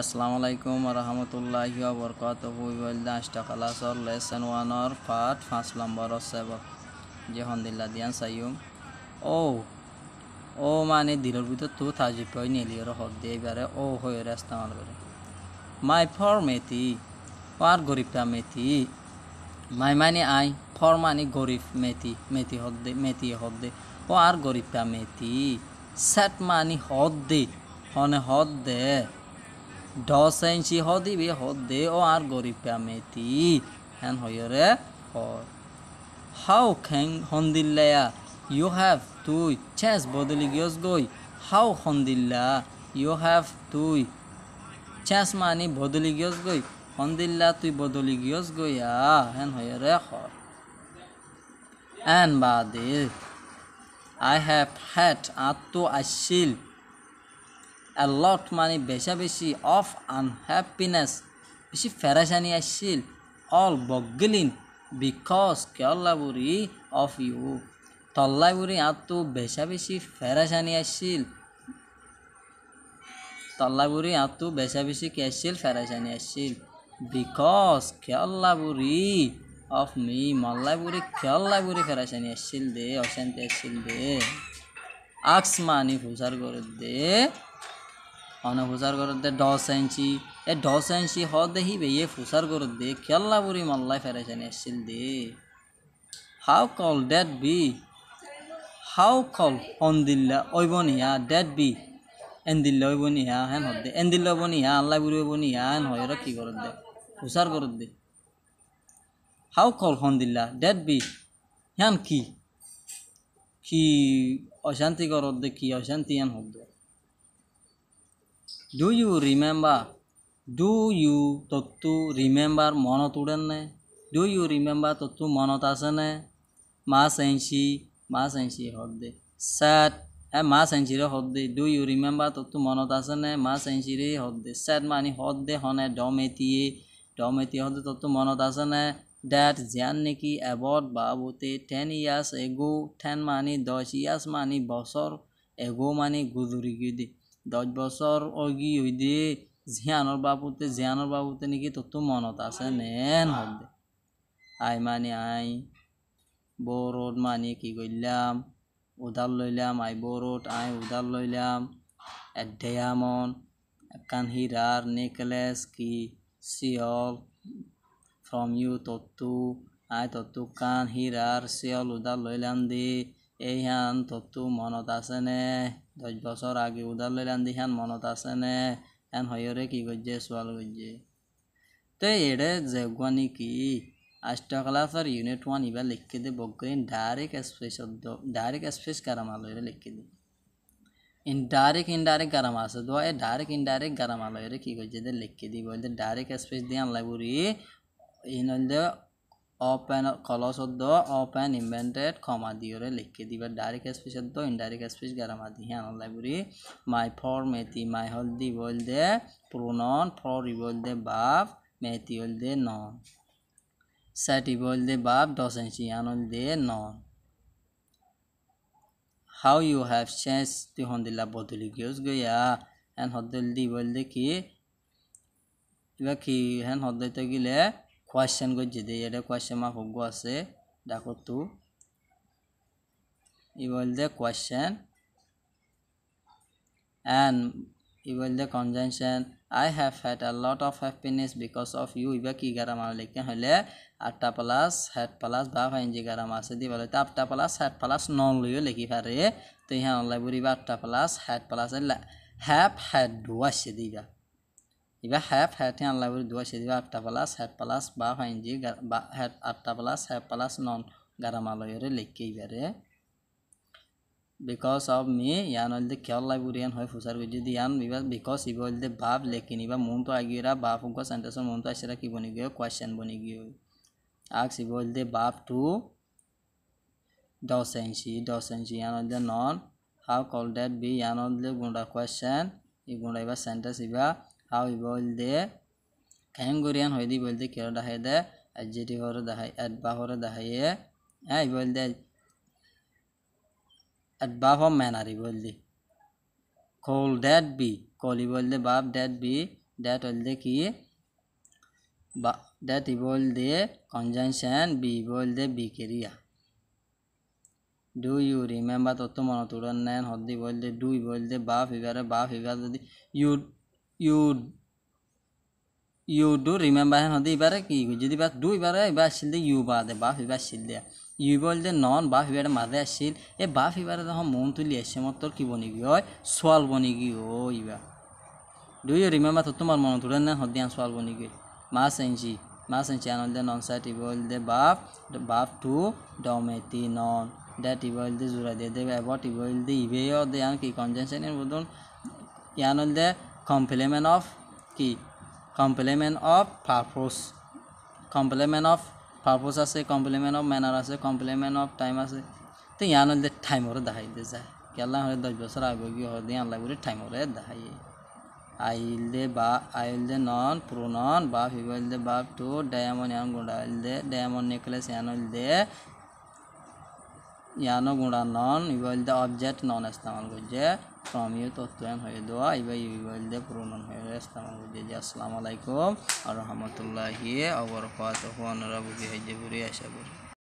আসসালামু আলাইকুম রহমতুল্লাহ বরকত দাসটা ক্লাসর lesson ওয়ানর part পাঁচ নম্বর সেবক জি দিয়ান সাইম ও ও মানে দিলর ভিতর তো থাজি পাই নিলিয়র হক দিয়ে এবারে ও হয়ে রেস্তামাল করে মাই ফর মেথি পার গরিবটা মেথি মাই মানে আই ফর মানে গরিব মেথি মেথি হক দে মেথি হক দে ও আর গরিবটা মেথি সেট মানে হদ দে হনে হদ দে ডসাইন সি হ দিবি হ দে ও আর গরিব মেতি হ্যান হইরে হর হাউ খেং হন্দিল্লায়া ইউ হ্যাভ তুই চেস বদলি গিয়স গই হাউ হন্দিল্লা ইউ হ্যাভ তুই চেস মানি বদলি গিয়স গই হন্দিল্লা তুই বদলি গিয়স গইয়া হ্যান হইরে হর অ্যান বাদে আই হ্যাভ হ্যাট আত্ম আসিল অ্যালট মানে বেশা বেশি অফ আনহ্যাপিনেস বেশি ফেরাসানি আসছিল অল বগলিন বিকজ কেল্লাবুরি অফ ইউ তল্লাইবুরি আত্ম বেশা বেশি ফেরাসানি আসছিল তল্লাবুরি আত্ম বেশা বেশি কে আসছিল ফেরাসানি আসছিল বিকজ খেয়াল্লাবুরি অফ মি মল্লাইবুরি খেয়াল্লাবুরি ফেরাসানি আসছিল দে অশান্তি আসছিল দে আক্স মানি ফুসার করে দে ಅವನ করত দে ಡಸ್ ಆಂಚಿ এ ডস আনছি হদে হি ইয়ে ফুসার করত দে খেলা বুড়ি মাল্লাই ফেরেছেন এসছিল দে how call that be how call অন দিল্লা ওইবনিয়া ডেট বি এন দিল্লা ওইবনিয়া হেন হদ দে এন দিল্লা ওইবনিয়া আল্লাহ বুড়ি ওইবনিয়া হেন হয় কি করত দে ফুসার করত দে হাউ কল হন দিল্লা ডেট বি হ্যান কি কি অশান্তি করত দে কি অশান্তি হেন হদ দে do you remember do you তত্ত্ব রিমেম্বার মনত উড়েনে ডু ইউ রিমেম্বার তত্ত্ব মনত আছেনে মাছ এনসি মাছ এনসি হদ্দে স্যাট হ্যাঁ মাছ এনসিরে হদ্দে ডু ইউ রিমেম্বার তত্ত্ব মনত আছেনে মাছ এনসিরে হদ্দে স্যাট মানে হদ্দে হনে ডমেতিয়ে ডমেতিয়ে হদ্দে তত্ত্ব মনত আছেনে ডেট জিয়ান নেকি অ্যাবট বাবুতে টেন ইয়ার্স এগো টেন মানে দহ ইয়ার্স মানি বছৰ এগো মানে গুজুরি দে দহ বছৰ অগি হৈ দি জিয়ানৰ বাপুতে জীয়ানৰ বাপুতে নেকি তোৰতো মনত আছে নেন হওক দে আই মানে আই বৰত মানি কি কৰিলাম উদাল লৈ লৈলাম আই বৰত আই উদাল লৈ লৈলাম এডেয়া মন একান হিৰাৰ নেকলেছ কি চিয়ল ফ্ৰম ইউ তত্তু আই তত্তু কাণ হীৰাৰ চিয়ল উদাল লৈ লাম দে এই এইখান তত্ত্ব মনত আছেনে দশ বছর আগে উদার লইলাম দিখান মনত আছেনে হ্যান হইরে কি গজ্জে সোয়াল গজ্জে তো এড়ে জেগুয়ানি কি আষ্ট ক্লাসের ইউনিট ওয়ান ইবার লিখে দে বগ্রিন ডাইরেক্ট এক্সপ্রেস ডাইরেক্ট স্পেস কারামালয়রে লিখে দে ইন ডাইরেক্ট ইনডাইরেক্ট গারাম আছে তো এ ডাইরেক্ট ইনডাইরেক্ট গারামালয়রে কি করছে দে লিখে দিই বলতে ডাইরেক্ট দিয়ে আনলাই বুড়ি ইন হল open close শব্দ open invented comma দিওরে লিখে দিবা ডাইরেক্ট স্পেস শব্দ ইনডাইরেক্ট স্পেস গ্রামার দিয়ে আনন্দ লাইব্রেরি মাই ফর মেতি মাই হল দি বল দে প্রোনন ফর ই বল দে বাপ মেতি হল দে নন সেট ই বল দে বাপ ডসেন সি আনন্দ দে noun how you have change তুই হন দিলা বদলি গিয়েস গইয়া এন হদ্দল দি বল দে কি এবার কি হেন হদ্দল গিলে क्वेश्चन को जिदे ये क्वेश्चन मार्क हो गया से देखो तू इवल द क्वेश्चन एंड इवल the conjunction I have had a lot of happiness because of you इवा की गरम आ लेके हले आटा प्लस हेड प्लस बाफ एन जी गरम आसे दी बोले तो आटा प्लस हेड प्लस नॉन लियो लेकी फिर रे तो यहाँ ऑनलाइन बात आटा प्लस हेड प्लस है हैप हैड वाश दीगा এবার হ্যাভ হ্যাটে আনলা বলে দোয়া সে দিবা আটটা প্লাস হ্যাট প্লাস বা ফাইন জি বা হ্যাট আটটা প্লাস হ্যাভ প্লাস নন গারামালয়রে লিখকে এবারে বিকজ অফ মি ইয়ান হলদে খেয়াল লাই বুড়িয়ান হয় ফুসার গুজি দি ইয়ান বিবাস বিকজ ইব হলদে ভাব লেকিন ইবা মন তো আগিয়েরা বাপ হুক সেন্টেন্সের মন তো আসেরা কি বনি গিয়ে কোয়েশ্চেন বনি গিয়ে আক্স ইব হলদে বাপ টু দশ ইঞ্চি দশ ইঞ্চি ইয়ান হলদে noun how call that be ইয়ান হলদে গুন্ডা কোয়েশ্চেন ই গুন্ডা ইবা সেন্টেন্স ইবা হাউই বল দে ক্যাঙ্গুরিয়ান হইদি বলতে কেউ দেখাই দে আর যেটি হরে দেখাই আর বাহরে দেখাইয়ে হ্যাঁ বল দে আর বাপ ম্যানারি বল দি কল ড্যাট বি কলি বল দে বাপ ড্যাট বি ড্যাট হল দে কি বা ড্যাট ই বল দে কনজাংশন বি বল দে বি বিকেরিয়া ডু ইউ রিমেম্বার তত্ত্ব মনে তোর নেন হদ্দি বল দে ডু বল দে বাপ হিবারে বাপ হিবার যদি you you you do remember হেন হতে এবারে কি যদি বা ডু এবারে এবার আসছিল দিয়ে ইউ বা দে বাফ এবার আসছিল দিয়ে ইউ বল যে নন বাফ এবারে মাঝে আসছিল এ বাফ এবারে তখন মন তুলি এসে মত তোর কী বনি গিয়ে হয় সোয়াল বনি গিয়ে ও ইবা ডু ইউ রিমেম্বার তোর তোমার মন তুলে না হদিয়া সোয়াল বনি গিয়ে মাস এনজি মাস এনজি আন দে নন সাইট ইউ বল দে বাফ বাফ টু ডমেতি নন ডেট ইউ বল দে জোড়া দে দে এবার ইউ বল দে ইভে দে আন কি কনজেনশন এর বদল ইয়ান দে কমপ্লিমেন্ট অফ কি complement of purpose complement of purpose আছে কমপ্লিমেন্ট অফ ম্যানার আছে কমপ্লিমেন্ট অফ টাইম আছে তো ইয়ান হলে টাইম ওরা দেখাই দিয়ে যায় কেলা হলে দশ বছর আগে কি হলে দিয়ে আনলা করে টাইম ওরা দেখাই আইল দে বা আইল দে নন প্রো নন বাপ ফিবাইল দে বাপ টু ডায়ামন্ড ইয়ান গুন্ডা আইল দে ডায়ামন্ড নেকলেস ইয়ান হইল দে ইয়ানো গুণা noun you will the object noun ইস্তেমাল করছে ফ্রম ইউ তত্ত্বায়ন হয়ে দেওয়া ইবা ইউ উইল দ্য পুরনন হয়ে ইস্তেমাল করছে যে আসসালামু আলাইকুম আর রহমতুল্লাহি অবরকাত হুয়ানরা বুঝি হয়ে যে ঘুরে আসা করি